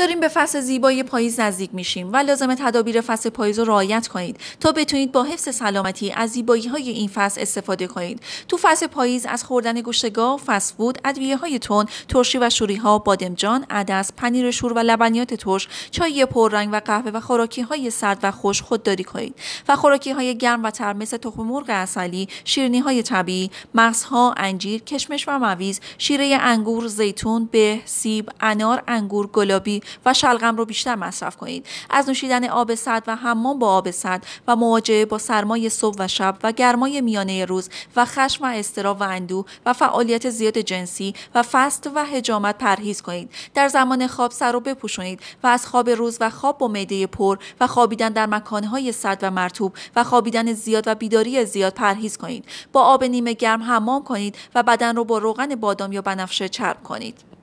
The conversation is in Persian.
داریم به فصل زیبایی پاییز نزدیک میشیم و لازم تدابیر فصل پاییز رو رعایت کنید تا بتونید با حفظ سلامتی از زیبایی های این فصل استفاده کنید تو فصل پاییز از خوردن گوشت گاو فسفود ادویه های تون ترشی و شوری ها بادمجان عدس پنیر شور و لبنیات ترش چای پررنگ و قهوه و خوراکی های سرد و خوش خودداری کنید و خوراکی های گرم و تر مثل تخم مرغ عسلی شیرینی های طبیعی مغزها انجیر کشمش و مویز شیره انگور زیتون به سیب انار انگور گلابی و شلغم رو بیشتر مصرف کنید از نوشیدن آب سرد و حمام با آب سرد و مواجهه با سرمای صبح و شب و گرمای میانه روز و خشم و استرا و اندو و فعالیت زیاد جنسی و فست و حجامت پرهیز کنید در زمان خواب سر رو بپوشونید و از خواب روز و خواب با معده پر و خوابیدن در مکانهای سرد و مرتوب و خوابیدن زیاد و بیداری زیاد پرهیز کنید با آب نیمه گرم حمام کنید و بدن رو با روغن بادام یا بنفشه چرب کنید